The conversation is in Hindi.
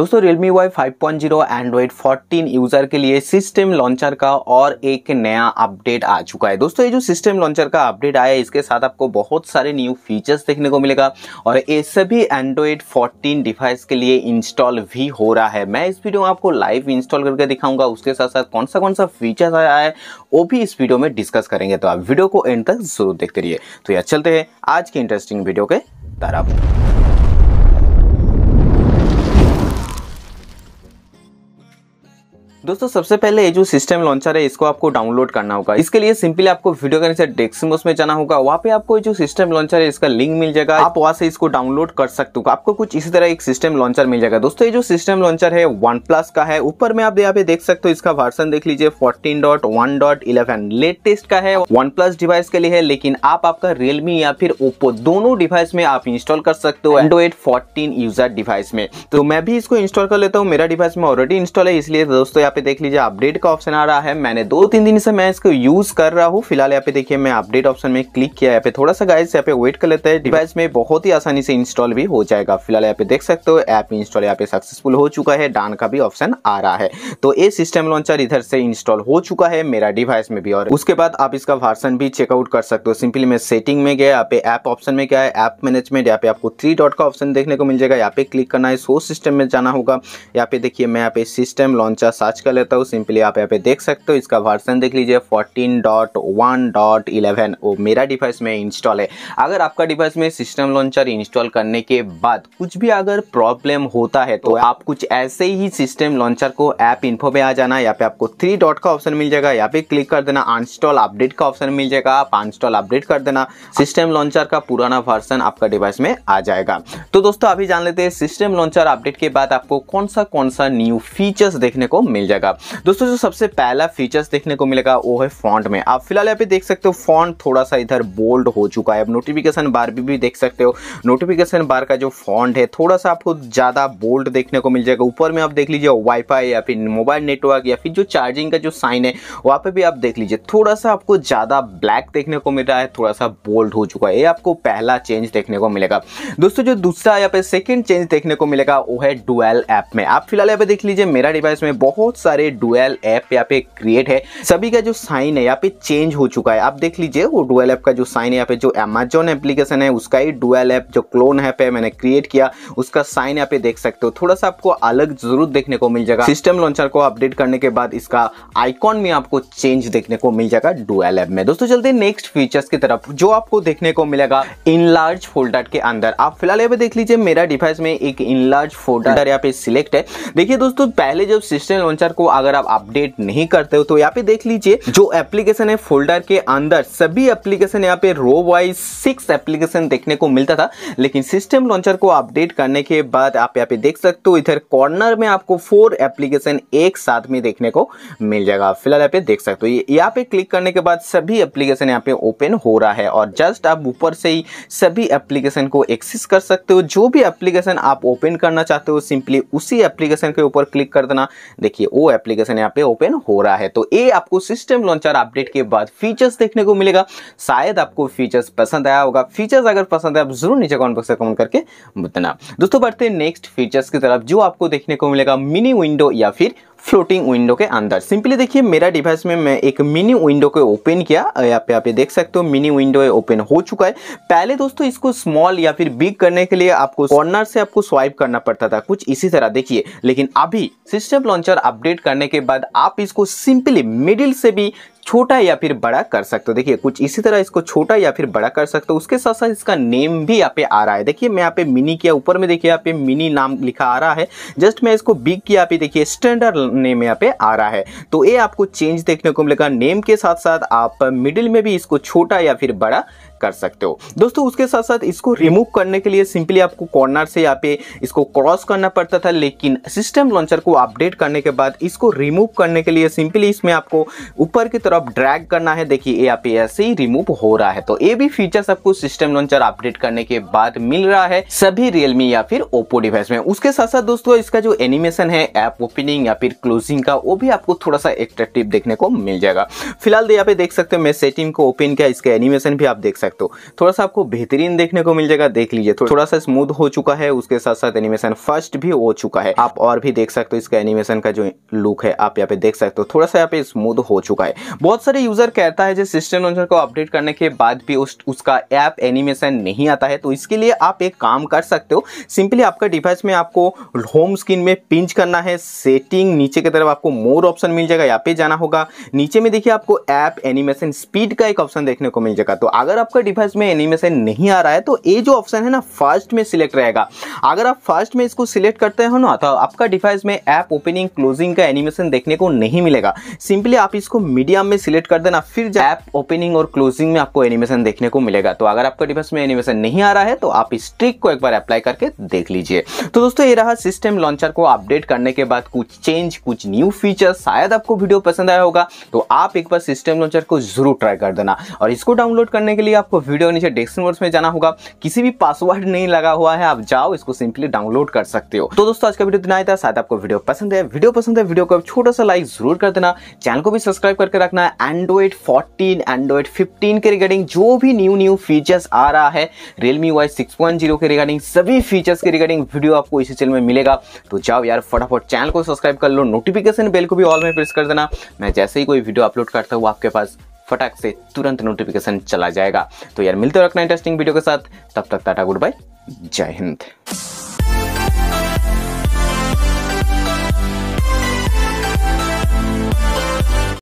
दोस्तों Realme Y 5.0 Android 14 यूजर के लिए सिस्टम लॉन्चर का और एक नया अपडेट आ चुका है दोस्तों ये जो सिस्टम लॉन्चर का अपडेट आया है इसके साथ आपको बहुत सारे न्यू फीचर्स देखने को मिलेगा और ये सभी Android 14 डिवाइस के लिए इंस्टॉल भी हो रहा है मैं इस वीडियो में आपको लाइव इंस्टॉल करके दिखाऊंगा उसके साथ साथ कौन सा कौन सा फीचर आया है वो भी इस वीडियो में डिस्कस करेंगे तो आप वीडियो को एंड तक जरूर देखते रहिए तो यह चलते हैं आज के इंटरेस्टिंग वीडियो के तरफ दोस्तों सबसे पहले ये जो सिस्टम लॉन्चर है इसको आपको डाउनलोड करना होगा इसके लिए सिंपली आपको वीडियो करने से डेक्सिमोस में जाना होगा वहाँ पे आपको जो सिस्टम लॉन्चर है इसका लिंक मिल जाएगा आप वहाँ से इसको डाउनलोड कर सकते हो आपको कुछ इसी तरह एक सिस्टम लॉन्चर मिल जाएगा दोस्तों ये जो सिस्टम लॉन्चर है वन प्लस का है ऊपर में आप यहाँ पे देख सकते हो इसका वर्सन देख लीजिए fourteen dot one dot eleven latest का है वन प्लस डिवाइस के लिए है लेकिन आप आपका रियलमी या फिर ओप्पो दोनों डिवाइस में आप इंस्टॉल कर सकते हो एंड्रॉइड फोर्टीन यूजर डिवाइस में तो मैं भी इसको इंस्टॉल कर लेता हूँ मेरा डिवाइस में ऑलरेडी इंस्टॉल है इसलिए दोस्तों यहाँ पे देख लीजिए अपडेट का ऑप्शन आ रहा है मैंने दो तीन दिन से मैं इसको यूज कर रहा हूँ फिलहाल यहाँ पे देखिए मैं अपडेट ऑप्शन में क्लिक किया यहाँ पे थोड़ा सा गाइस यहाँ पे वेट कर लेते हैं डिवाइस में बहुत ही आसानी से इंस्टॉल भी हो जाएगा फिलहाल यहाँ पे देख सकते हो ऐप इंस्टॉल यहाँ पे सक्सेसफुल हो चुका है डान का भी ऑप्शन आ रहा है तो ये सिस्टम लॉन्चर इधर से इंस्टॉल हो चुका है मेरा डिवाइस में भी और उसके बाद आप इसका वर्सन भी चेकआउट कर सकते हो सिंपली मैं सेटिंग में गया यहाँ पे ऐप ऑप्शन में क्या है ऐप मैनेजमेंट यहाँ पे आपको थ्री डॉट का ऑप्शन देखने को मिल जाएगा यहाँ पे क्लिक करना है सो सिस्टम में जाना होगा यहाँ पे देखिए मैं यहाँ पे सिस्टम लॉन्चर सर्च कर लेता हूँ सिंपली आप यहाँ पे देख सकते हो इसका वर्सन देख लीजिए fourteen dot one dot eleven वो मेरा डिवाइस में इंस्टॉल है अगर आपका डिवाइस में सिस्टम लॉन्चर इंस्टॉल करने के बाद कुछ भी अगर प्रॉब्लम होता है तो आप कुछ ऐसे ही सिस्टम लॉन्चर को ऐप इन्फो में आ जाना यहाँ पे आपको थ्री डॉट का ऑप्शन मिल जाएगा यहाँ पे क्लिक कर देना अनस्टॉल अपडेट का ऑप्शन मिल जाएगा आप अनस्टॉल अपडेट कर देना सिस्टम लॉन्चर का पुराना वर्सन आपका डिवाइस में आ जाएगा तो दोस्तों अभी जान लेते हैं सिस्टम लॉन्चर अपडेट के बाद आपको कौन सा कौन सा न्यू फीचर्स देखने को मिल जगह दोस्तों जो सबसे पहला फीचर्स देखने को मिलेगा वो है फॉन्ट में आप फिलहाल यहाँ पे देख सकते हो फॉन्ट थोड़ा सा इधर बोल्ड हो चुका है अब नोटिफिकेशन बार भी, भी देख सकते हो नोटिफिकेशन बार का जो फॉन्ट है थोड़ा सा आपको ज़्यादा बोल्ड देखने को मिल जाएगा ऊपर में आप देख लीजिए वाईफाई या फिर मोबाइल नेटवर्क या फिर जो चार्जिंग का जो साइन है वहाँ पर भी आप देख लीजिए थोड़ा सा आपको ज़्यादा ब्लैक देखने को मिल रहा है थोड़ा सा बोल्ड हो चुका है ये आपको पहला चेंज देखने को मिलेगा दोस्तों जो दूसरा यहाँ पे सेकेंड चेंज देखने को मिलेगा वो है डुएल ऐप में आप फिलहाल यहाँ पे देख लीजिए मेरा डिवाइस में बहुत सारे डुएल ऐप यहाँ पे क्रिएट है सभी का जो साइन है यहाँ पे चेंज हो चुका है आप देख लीजिए वो डुएल ऐप का जो साइन है यहाँ पे जो अमेजोन एप्लीकेशन है उसका ही डुएल ऐप जो क्लोन ऐप है मैंने क्रिएट किया उसका साइन यहाँ पे देख सकते हो थोड़ा सा आपको अलग जरूर देखने को मिल जाएगा सिस्टम लॉन्चर को अपडेट करने के बाद इसका आइकॉन में आपको चेंज देखने को मिल जाएगा डुएल ऐप में दोस्तों चलते नेक्स्ट फीचर्स की तरफ जो आपको देखने को मिलेगा इन लार्ज फोल्डर के अंदर आप फिलहाल यहाँ पे देख लीजिए मेरा डिवाइस में एक इन लार्ज फोल्डर यहाँ पे सिलेक्ट है देखिए दोस्तों पहले जब सिस्टम लॉन्चर फोल्डर को अगर आप अपडेट नहीं करते हो तो यहाँ पे देख लीजिए जो एप्लीकेशन है फोल्डर के अंदर सभी एप्लीकेशन यहाँ पे रो वाइज सिक्स एप्लीकेशन देखने को मिलता था लेकिन सिस्टम लॉन्चर को अपडेट करने के बाद आप यहाँ पे देख सकते हो इधर कॉर्नर में आपको फोर एप्लीकेशन एक साथ में देखने को मिल जाएगा फिलहाल यहाँ पे देख सकते हो यहाँ पे क्लिक करने के बाद सभी एप्लीकेशन यहाँ पे ओपन हो रहा है और जस्ट आप ऊपर से ही सभी एप्लीकेशन को एक्सेस कर सकते हो जो भी एप्लीकेशन आप ओपन करना चाहते हो सिंपली उसी एप्लीकेशन के ऊपर क्लिक कर देना देखिए वो एप्लीकेशन यहाँ पे ओपन हो रहा है तो ये आपको सिस्टम लॉन्चर अपडेट के बाद फीचर्स देखने को मिलेगा शायद आपको फीचर्स पसंद आया होगा फीचर्स अगर पसंद है आप जरूर नीचे कमेंट बॉक्स में कमेंट करके बताना दोस्तों बढ़ते हैं नेक्स्ट फीचर्स की तरफ जो आपको देखने को मिलेगा मिनी विंडो या फिर फ्लोटिंग विंडो के अंदर सिंपली देखिए मेरा डिवाइस में मैं एक मिनी विंडो को ओपन किया यहाँ पे आप ये देख सकते हो मिनी विंडो ओपन हो चुका है पहले दोस्तों इसको स्मॉल या फिर बिग करने के लिए आपको कॉर्नर से आपको स्वाइप करना पड़ता था कुछ इसी तरह देखिए लेकिन अभी सिस्टम लॉन्चर अपडेट करने के बाद आप इसको सिंपली मिडिल से भी छोटा या फिर बड़ा कर सकते हो देखिए कुछ इसी तरह इसको छोटा या फिर बड़ा कर सकते हो उसके साथ साथ इसका नेम भी यहाँ पे आ रहा है देखिए मैं यहाँ पे मिनी किया ऊपर में देखिए यहाँ पे मिनी नाम लिखा आ रहा है जस्ट मैं इसको बिग किया यहाँ पे देखिए स्टैंडर्ड नेम यहाँ पे आ रहा है तो ये आपको चेंज देखने को मिलेगा नेम के साथ साथ आप मिडिल में भी इसको छोटा या फिर बड़ा कर सकते हो दोस्तों उसके साथ साथ इसको रिमूव करने के लिए सिंपली आपको कॉर्नर से यहाँ पे इसको क्रॉस करना पड़ता था लेकिन सिस्टम लॉन्चर को अपडेट करने के बाद इसको रिमूव करने के लिए सिंपली इसमें आपको ऊपर की तरफ ड्रैग करना है देखिए ये आप ऐसे ही रिमूव हो रहा है तो ये भी फीचर आपको सिस्टम लॉन्चर अपडेट करने के बाद मिल रहा है सभी रियलमी या फिर ओप्पो डिवाइस में उसके साथ साथ दोस्तों इसका जो एनिमेशन है ऐप ओपनिंग या फिर क्लोजिंग का वो भी आपको थोड़ा सा एट्रेक्टिव देखने को मिल जाएगा फिलहाल तो यहाँ पे देख सकते हो मैं सेटिंग को ओपन किया इसका एनिमेशन भी आप देख सकते हो थोड़ा सा आपको बेहतरीन देखने को मिल जाएगा देख लीजिए थोड़ा सा स्मूथ हो चुका है उसके साथ साथ एनिमेशन फर्स्ट भी हो चुका है आप और भी देख सकते हो इसका एनिमेशन का जो लुक है आप यहाँ पे देख सकते हो थोड़ा सा यहाँ पे स्मूथ हो चुका है बहुत सारे यूज़र कहता है जिस सिस्टम लॉन्चर को अपडेट करने के बाद भी उस उसका ऐप एनिमेशन नहीं आता है तो इसके लिए आप एक काम कर सकते हो सिंपली आपका डिवाइस में आपको होम स्क्रीन में पिंच करना है सेटिंग नीचे की तरफ आपको मोर ऑप्शन मिल जाएगा यहाँ पे जाना होगा नीचे में देखिए आपको ऐप एनिमेशन स्पीड का एक ऑप्शन देखने को मिल जाएगा तो अगर आपका डिवाइस में एनिमेशन नहीं आ रहा है तो ये जो ऑप्शन है ना फर्स्ट में सिलेक्ट रहेगा अगर आप फर्स्ट में इसको सिलेक्ट करते हो ना तो आपका डिवाइस में ऐप ओपनिंग क्लोजिंग का एनिमेशन देखने को नहीं मिलेगा सिंपली आप इसको मीडियम में सिलेक्ट कर देना फिर ऐप ओपनिंग और क्लोजिंग में आपको एनिमेशन देखने को मिलेगा तो अगर आपका डिवाइस में एनिमेशन नहीं आ रहा है तो आप इस ट्रिक को एक बार अप्लाई करके देख लीजिए तो दोस्तों ये रहा सिस्टम लॉन्चर को अपडेट करने के बाद कुछ चेंज कुछ न्यू फीचर शायद आपको वीडियो पसंद आया होगा तो आप एक बार सिस्टम लॉन्चर को जरूर ट्राई कर देना और इसको डाउनलोड करने के लिए आपको वीडियो नीचे डेस्क्रिप्शन बॉक्स में जाना होगा किसी भी पासवर्ड नहीं लगा हुआ है आप जाओ इसको सिंपली डाउनलोड कर सकते हो तो दोस्तों आज का वीडियो इतना आया था शायद आपको वीडियो पसंद है वीडियो पसंद है वीडियो को छोटा सा लाइक जरूर कर देना चैनल को भी सब्सक्राइब करके रखना मैं एंड्रॉयड 14 एंड्रॉयड 15 के रिगार्डिंग जो भी न्यू न्यू फीचर्स आ रहा है रियलमी वाई सिक्स के रिगार्डिंग सभी फीचर्स के रिगार्डिंग वीडियो आपको इसी चैनल में मिलेगा तो जाओ यार फटाफट चैनल को सब्सक्राइब कर लो नोटिफिकेशन बेल को भी ऑल में प्रेस कर देना मैं जैसे ही कोई वीडियो अपलोड करता हूँ आपके पास फटाक से तुरंत नोटिफिकेशन चला जाएगा तो यार मिलते रखना इंटरेस्टिंग वीडियो के साथ तब तक टाटा गुड बाय जय हिंद